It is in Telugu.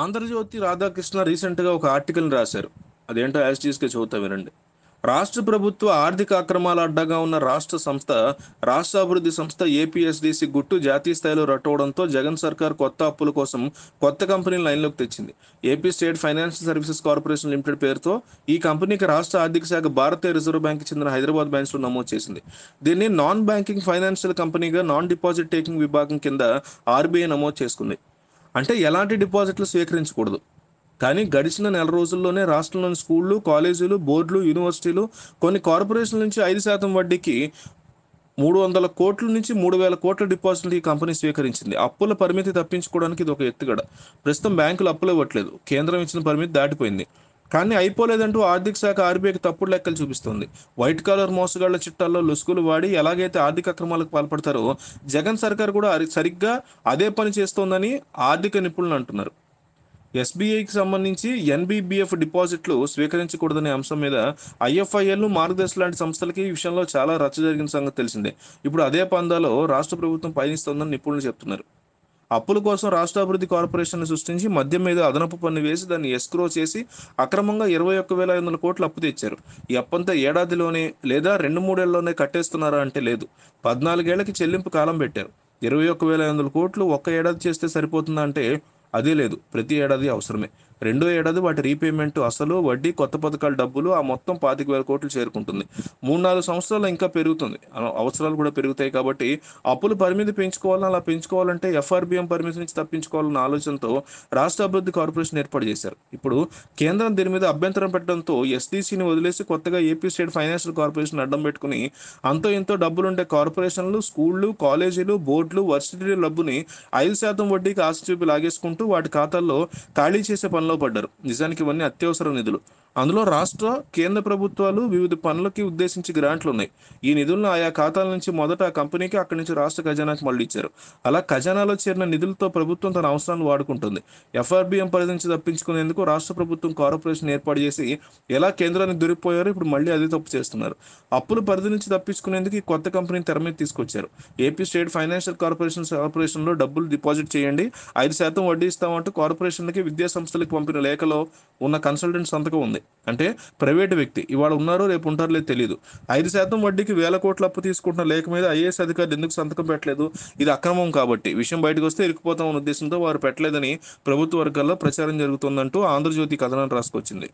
ఆంధ్రజ్యోతి రాధాకృష్ణ రీసెంట్గా ఒక ఆర్టికల్ రాశారు అదేంటో యాజ్ టీస్గా చదువుతా వినండి రాష్ట్ర ప్రభుత్వ ఆర్థిక అక్రమాల అడ్డగా ఉన్న రాష్ట్ర సంస్థ రాష్ట్ర అభివృద్ధి సంస్థ ఏపీఎస్డిసి గుట్టు జాతీయ స్థాయిలో రట్టవడంతో జగన్ సర్కార్ కొత్త అప్పుల కోసం కొత్త కంపెనీని లైన్లోకి తెచ్చింది AP state financial services corporation limited పేరుతో ఈ కంపెనీకి రాష్ట్ర ఆర్థిక శాఖ భారతీయ రిజర్వ్ బ్యాంక్ చెందిన హైదరాబాద్ బ్రాంచ్లో నమోదు చేసింది దీన్ని నాన్ బ్యాంకింగ్ ఫైనాన్షియల్ కంపెనీగా నాన్ డిపాజిట్ టేకింగ్ విభాగం కింద ఆర్బీఐ నమోదు చేసుకుంది అంటే ఎలాంటి డిపాజిట్లు స్వీకరించకూడదు కానీ గడిచిన నెల రోజుల్లోనే రాష్ట్రంలోని స్కూళ్ళు కాలేజీలు బోర్డులు యూనివర్సిటీలు కొన్ని కార్పొరేషన్ల నుంచి ఐదు శాతం వడ్డీకి మూడు వందల కోట్ల నుంచి మూడు వేల కోట్ల డిపాజిట్లు ఈ కంపెనీ స్వీకరించింది అప్పుల పరిమితి తప్పించుకోవడానికి ఇది ఒక ఎత్తుగడ ప్రస్తుతం బ్యాంకులు అప్పులు ఇవ్వట్లేదు కేంద్రం ఇచ్చిన పరిమితి దాటిపోయింది కానీ అయిపోలేదంటూ ఆర్థిక శాఖ ఆర్బీఐకి తప్పుడు లెక్కలు చూపిస్తుంది వైట్ కాలర్ మోసగాళ్ల చిట్టాల్లో లుసుకులు వాడి ఎలాగైతే ఆర్థిక అక్రమాలకు పాల్పడతారో జగన్ సర్కార్ కూడా సరిగ్గా అదే పని చేస్తోందని ఆర్థిక నిపుణులు అంటున్నారు ఎస్బీఐకి సంబంధించి ఎన్బీబీఎఫ్ డిపాజిట్లు స్వీకరించకూడదనే అంశం మీద ఐఎఫ్ఐఎల్ను మార్గదర్శ లాంటి సంస్థలకి ఈ విషయంలో చాలా రచ్చ జరిగిన సంగతి తెలిసిందే ఇప్పుడు అదే పందాలో రాష్ట్ర ప్రభుత్వం పయనిస్తోందని నిపుణులు చెప్తున్నారు అప్పుల కోసం రాష్ట్రాభివృద్ధి కార్పొరేషన్ సృష్టించి మద్యం మీద అదనపు పన్ను వేసి దాన్ని ఎస్క్రో చేసి అక్రమంగా ఇరవై ఒక్క వేల ఐదు వందల కోట్లు అప్పు తెచ్చారు ఈ అప్పంతా ఏడాదిలోనే లేదా రెండు మూడేళ్లలోనే కట్టేస్తున్నారా అంటే లేదు పద్నాలుగేళ్లకి చెల్లింపు కాలం పెట్టారు ఇరవై ఒక్క వేల ఐదు వందల కోట్లు ఒక్క ఏడాది చేస్తే సరిపోతుందా అంటే అదే లేదు ప్రతి ఏడాది అవసరమే రెండో ఏడాది వాటి రీపేమెంట్ అసలు వడ్డీ కొత్త పథకాల డబ్బులు ఆ మొత్తం పాతిక వేల కోట్లు చేరుకుంటుంది మూడు నాలుగు సంవత్సరాలు ఇంకా పెరుగుతుంది అవసరాలు కూడా పెరుగుతాయి కాబట్టి అప్పులు పరిమితి పెంచుకోవాలని అలా పెంచుకోవాలంటే ఎఫ్ఆర్బిఎం పరిమితి నుంచి తప్పించుకోవాలన్న ఆలోచనతో రాష్ట్ర అభివృద్ధి కార్పొరేషన్ ఏర్పాటు చేశారు ఇప్పుడు కేంద్రం దీని మీద అభ్యంతరం పెట్టడంతో ఎస్డీసీని వదిలేసి కొత్తగా ఏపీ స్టేట్ ఫైనాన్షియల్ కార్పొరేషన్ అడ్డం పెట్టుకుని అంతో ఎంతో డబ్బులుండే కార్పొరేషన్లు స్కూళ్ళు కాలేజీలు బోర్డులు వర్సిటీల డబ్బుని ఐదు శాతం వడ్డీకి ఆశ చూపి లాగేసుకుంటూ వాటి ఖాతాల్లో ఖాళీ చేసే పనులు ఆందోళనలో పడ్డారు నిజానికి ఇవన్నీ అత్యవసర నిధులు అందులో రాష్ట్ర కేంద్ర ప్రభుత్వాలు వివిధ పనులకి ఉద్దేశించి గ్రాంట్లు ఉన్నాయి ఈ నిధులను ఆయా ఖాతాల నుంచి మొదట ఆ కంపెనీకి అక్కడి నుంచి రాష్ట్ర ఖజానాకి మళ్ళీ ఇచ్చారు అలా ఖజానాలో చేరిన నిధులతో ప్రభుత్వం తన అవసరాలను వాడుకుంటుంది ఎఫ్ఆర్బిఎం పరిధి నుంచి తప్పించుకునేందుకు రాష్ట్ర ప్రభుత్వం కార్పొరేషన్ ఏర్పాటు చేసి ఎలా కేంద్రానికి దొరికిపోయారో ఇప్పుడు మళ్ళీ అదే తప్పు చేస్తున్నారు అప్పుల పరిధి నుంచి తప్పించుకునేందుకు ఈ కొత్త కంపెనీని తెర మీద తీసుకొచ్చారు ఏపీ స్టేట్ ఫైనాన్షియల్ కార్పొరేషన్ కార్పొరేషన్లో డబ్బులు డిపాజిట్ చేయండి ఐదు శాతం వడ్డీ ఇస్తామంటూ కార్పొరేషన్లకి విద్యా సంస్థలకి పంపిన లేఖలో ఉన్న కన్సల్టెంట్ సంతకం ఉంది అంటే ప్రైవేటు వ్యక్తి ఇవాళ ఉన్నారో రేపు ఉంటారో లేదు తెలియదు ఐదు శాతం వడ్డీకి వేల కోట్ల అప్పు తీసుకుంటున్న లేఖ మీద ఐఏఎస్ అధికారులు ఎందుకు సంతకం పెట్టలేదు ఇది అక్రమం కాబట్టి విషయం బయటకు వస్తే ఇరుక్కుపోతామన్న ఉద్దేశంతో వారు పెట్టలేదని ప్రభుత్వ వర్గాల్లో ప్రచారం జరుగుతుందంటూ ఆంధ్రజ్యోతి కథనం రాసుకొచ్చింది